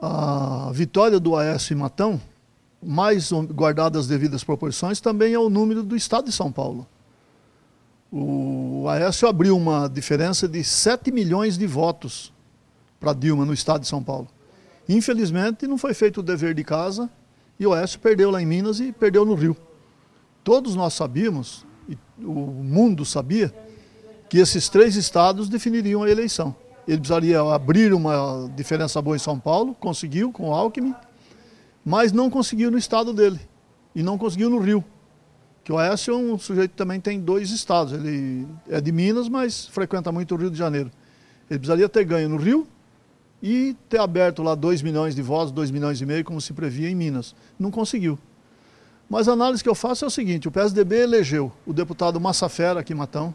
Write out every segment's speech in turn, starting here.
a vitória do Aécio em Matão, mais guardada as devidas proporções, também é o número do Estado de São Paulo. O Aécio abriu uma diferença de 7 milhões de votos para Dilma no Estado de São Paulo. Infelizmente, não foi feito o dever de casa e o Aécio perdeu lá em Minas e perdeu no Rio. Todos nós sabíamos, e o mundo sabia, que esses três estados definiriam a eleição ele precisaria abrir uma diferença boa em São Paulo, conseguiu com o Alckmin, mas não conseguiu no estado dele e não conseguiu no Rio. Que o Aécio é um sujeito que também tem dois estados, ele é de Minas, mas frequenta muito o Rio de Janeiro. Ele precisaria ter ganho no Rio e ter aberto lá 2 milhões de votos, 2 milhões e meio, como se previa em Minas. Não conseguiu. Mas a análise que eu faço é o seguinte, o PSDB elegeu o deputado Massafera aqui em Matão,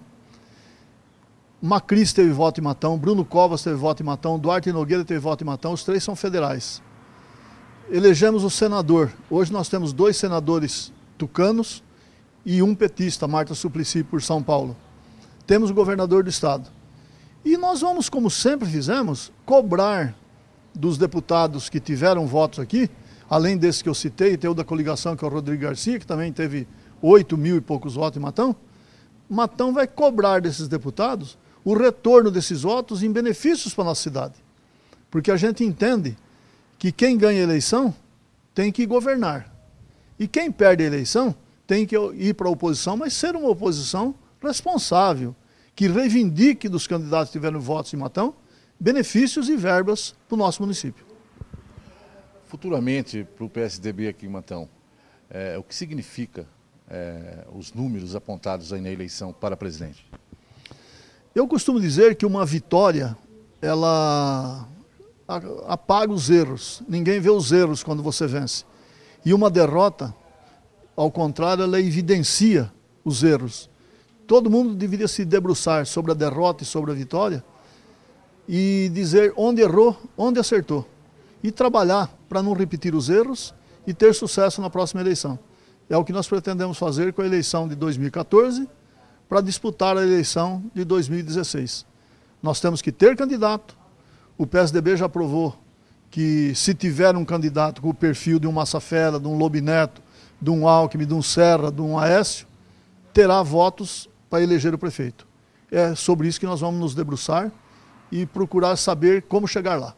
Macris teve voto em Matão, Bruno Covas teve voto em Matão, Duarte Nogueira teve voto em Matão, os três são federais. Elegemos o senador. Hoje nós temos dois senadores tucanos e um petista, Marta Suplicy, por São Paulo. Temos o governador do estado. E nós vamos, como sempre fizemos, cobrar dos deputados que tiveram votos aqui, além desse que eu citei, tem o da coligação, que é o Rodrigo Garcia, que também teve 8 mil e poucos votos em Matão. Matão vai cobrar desses deputados o retorno desses votos em benefícios para a nossa cidade. Porque a gente entende que quem ganha a eleição tem que governar. E quem perde a eleição tem que ir para a oposição, mas ser uma oposição responsável, que reivindique dos candidatos que tiveram votos em Matão benefícios e verbas para o nosso município. Futuramente, para o PSDB aqui em Matão, é, o que significa é, os números apontados aí na eleição para presidente? Eu costumo dizer que uma vitória, ela apaga os erros. Ninguém vê os erros quando você vence. E uma derrota, ao contrário, ela evidencia os erros. Todo mundo deveria se debruçar sobre a derrota e sobre a vitória e dizer onde errou, onde acertou. E trabalhar para não repetir os erros e ter sucesso na próxima eleição. É o que nós pretendemos fazer com a eleição de 2014 para disputar a eleição de 2016. Nós temos que ter candidato. O PSDB já provou que se tiver um candidato com o perfil de um Massafera, de um Lobineto, de um Alckmin, de um Serra, de um Aécio, terá votos para eleger o prefeito. É sobre isso que nós vamos nos debruçar e procurar saber como chegar lá.